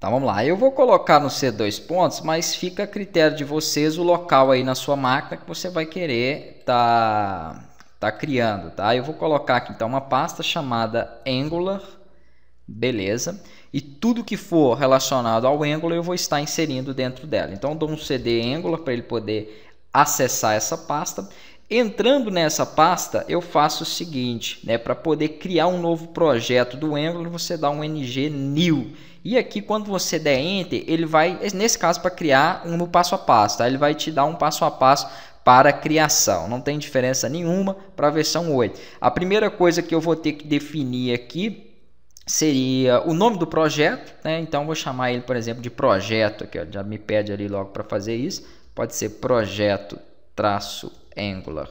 Então vamos lá, eu vou colocar no C2 pontos, mas fica a critério de vocês o local aí na sua máquina que você vai querer tá, tá criando, tá? Eu vou colocar aqui então uma pasta chamada Angular, beleza? E tudo que for relacionado ao Angular eu vou estar inserindo dentro dela. Então dou um CD Angular para ele poder acessar essa pasta. Entrando nessa pasta, eu faço o seguinte, né? Para poder criar um novo projeto do Angular, você dá um ng new e aqui, quando você der Enter, ele vai, nesse caso, para criar um no passo a passo, tá? Ele vai te dar um passo a passo para criação. Não tem diferença nenhuma para a versão 8. A primeira coisa que eu vou ter que definir aqui seria o nome do projeto, né? Então vou chamar ele, por exemplo, de projeto aqui, já me pede ali logo para fazer isso. Pode ser projeto traço Angular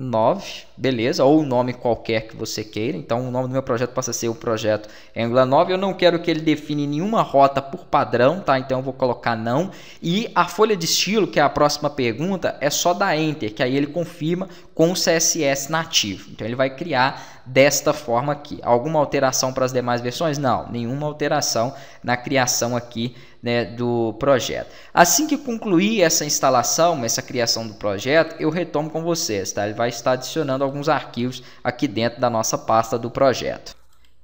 9, beleza, ou o nome qualquer que você queira. Então, o nome do meu projeto passa a ser o projeto Angular 9. Eu não quero que ele define nenhuma rota por padrão, tá? Então, eu vou colocar não. E a folha de estilo, que é a próxima pergunta, é só dar Enter, que aí ele confirma com o CSS nativo. Então, ele vai criar desta forma aqui. Alguma alteração para as demais versões? Não, nenhuma alteração na criação aqui né, do projeto. Assim que concluir essa instalação, essa criação do projeto, eu retomo com vocês, tá? Ele vai estar adicionando alguns arquivos aqui dentro da nossa pasta do projeto.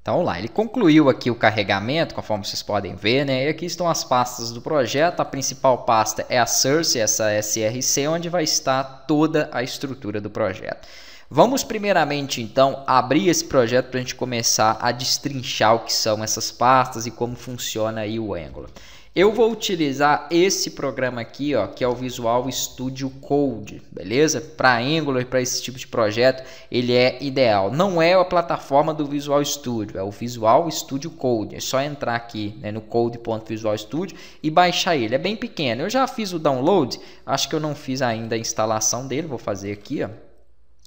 Então lá, ele concluiu aqui o carregamento, conforme vocês podem ver, né? E aqui estão as pastas do projeto. A principal pasta é a Source, essa SRC, onde vai estar toda a estrutura do projeto. Vamos primeiramente então abrir esse projeto para a gente começar a destrinchar o que são essas pastas e como funciona aí o Angular. Eu vou utilizar esse programa aqui, ó, que é o Visual Studio Code, beleza? Para Angular, para esse tipo de projeto, ele é ideal. Não é a plataforma do Visual Studio, é o Visual Studio Code. É só entrar aqui né, no code.visual studio e baixar ele. É bem pequeno. Eu já fiz o download, acho que eu não fiz ainda a instalação dele. Vou fazer aqui, ó.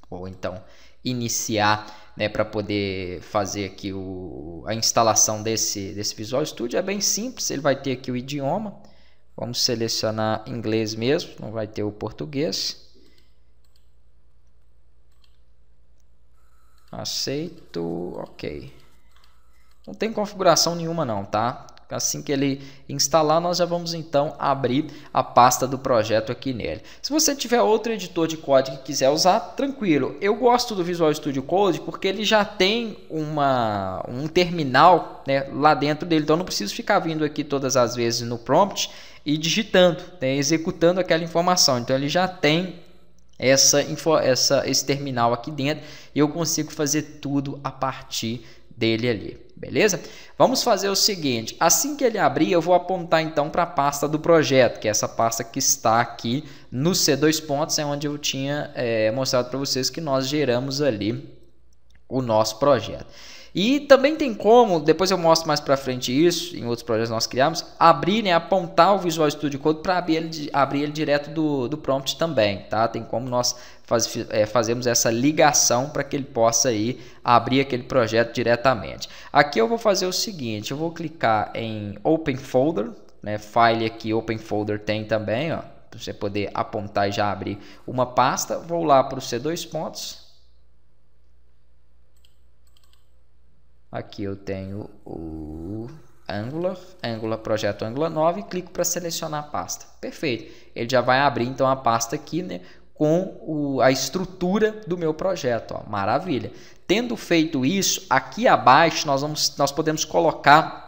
Ou então iniciar, né, para poder fazer aqui o, a instalação desse, desse Visual Studio. É bem simples, ele vai ter aqui o idioma. Vamos selecionar inglês mesmo, não vai ter o português. Aceito, ok. Não tem configuração nenhuma não, tá? Assim que ele instalar, nós já vamos então abrir a pasta do projeto aqui nele. Se você tiver outro editor de código que quiser usar, tranquilo. Eu gosto do Visual Studio Code porque ele já tem uma, um terminal né, lá dentro dele, então não preciso ficar vindo aqui todas as vezes no prompt e digitando, né, executando aquela informação. Então ele já tem essa, info, essa, esse terminal aqui dentro e eu consigo fazer tudo a partir dele ali. Beleza? Vamos fazer o seguinte, assim que ele abrir, eu vou apontar então para a pasta do projeto, que é essa pasta que está aqui no C2 pontos, é onde eu tinha é, mostrado para vocês que nós geramos ali o nosso projeto. E também tem como, depois eu mostro mais para frente isso, em outros projetos nós criamos, abrir, né, apontar o Visual Studio Code para abrir ele, abrir ele direto do, do prompt também, tá? Tem como nós faz, é, fazemos essa ligação para que ele possa aí abrir aquele projeto diretamente. Aqui eu vou fazer o seguinte, eu vou clicar em Open Folder, né, File aqui, Open Folder tem também, ó, para você poder apontar e já abrir uma pasta. Vou lá para o C2 pontos, Aqui eu tenho o Angular, Angular Projeto Angular 9 e clico para selecionar a pasta. Perfeito. Ele já vai abrir então a pasta aqui, né, com o, a estrutura do meu projeto, ó. maravilha. Tendo feito isso, aqui abaixo nós vamos nós podemos colocar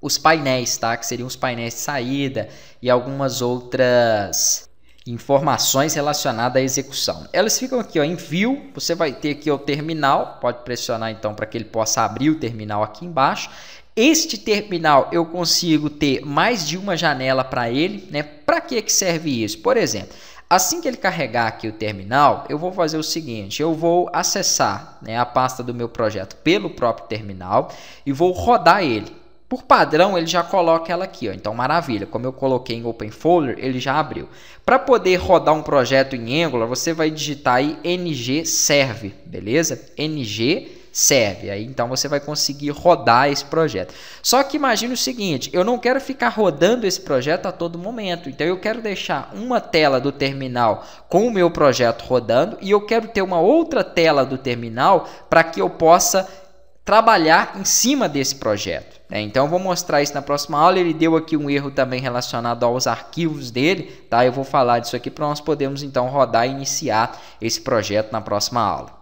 os painéis, tá? Que seriam os painéis de saída e algumas outras informações relacionadas à execução. Elas ficam aqui ó, envio, você vai ter aqui o terminal, pode pressionar então para que ele possa abrir o terminal aqui embaixo. Este terminal eu consigo ter mais de uma janela para ele, né? Para que, que serve isso? Por exemplo, assim que ele carregar aqui o terminal, eu vou fazer o seguinte, eu vou acessar né, a pasta do meu projeto pelo próprio terminal e vou rodar ele. Por padrão, ele já coloca ela aqui, ó. então maravilha. Como eu coloquei em Open Folder, ele já abriu. Para poder rodar um projeto em Angular, você vai digitar aí ng serve, beleza? ng serve. Aí então você vai conseguir rodar esse projeto. Só que imagine o seguinte, eu não quero ficar rodando esse projeto a todo momento. Então eu quero deixar uma tela do terminal com o meu projeto rodando e eu quero ter uma outra tela do terminal para que eu possa trabalhar em cima desse projeto. Né? Então, eu vou mostrar isso na próxima aula. Ele deu aqui um erro também relacionado aos arquivos dele. Tá? Eu vou falar disso aqui para nós podermos, então, rodar e iniciar esse projeto na próxima aula.